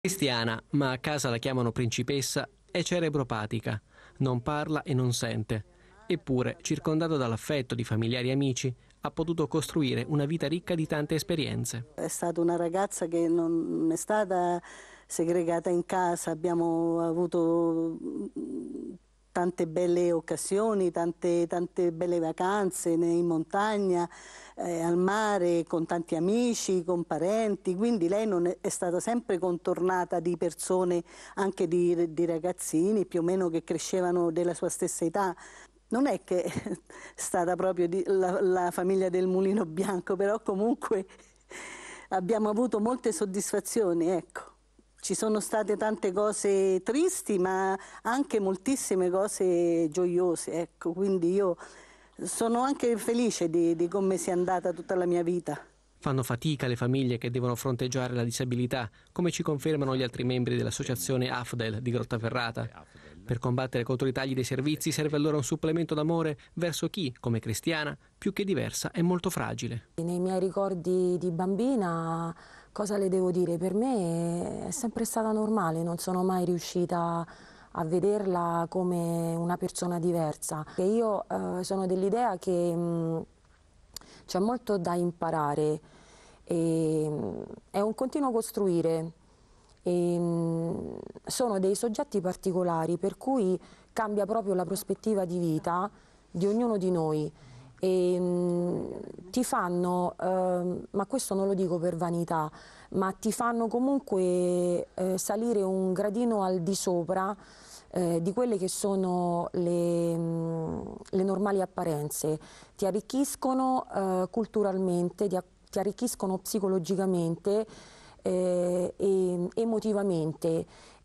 Cristiana, ma a casa la chiamano principessa, è cerebropatica, non parla e non sente. Eppure, circondata dall'affetto di familiari e amici, ha potuto costruire una vita ricca di tante esperienze. È stata una ragazza che non è stata segregata in casa, abbiamo avuto tante belle occasioni, tante, tante belle vacanze in montagna, eh, al mare, con tanti amici, con parenti, quindi lei è, è, stata sempre contornata di persone, anche di, di ragazzini più o meno che crescevano della sua stessa età non è che è stata proprio la, la, famiglia del mulino bianco, però comunque abbiamo avuto molte soddisfazioni, ecco. Ci sono state tante cose tristi, ma anche moltissime cose gioiose, ecco, quindi io sono anche felice di, di come sia andata tutta la mia vita. Fanno fatica le famiglie che devono fronteggiare la disabilità, come ci confermano gli altri membri dell'associazione AFDEL di Grottaferrata. Per combattere contro i tagli dei servizi serve allora un supplemento d'amore verso chi, come cristiana, più che diversa, è molto fragile. Nei miei ricordi di bambina Cosa le devo dire? Per me è sempre stata normale, non sono mai riuscita a vederla come una persona diversa. E io eh, sono dell'idea che mm, c'è molto da imparare, e, mh, mm, è un continuo costruire. E, mh, mm, sono dei soggetti particolari per cui cambia proprio la prospettiva di vita di ognuno di noi e ehm, mh, ti fanno, eh, ma questo non lo dico per vanità, ma ti fanno comunque eh, salire un gradino al di sopra eh, di quelle che sono le, mh, mm, le normali apparenze, ti arricchiscono eh, culturalmente, ti, ti, arricchiscono psicologicamente eh, e emotivamente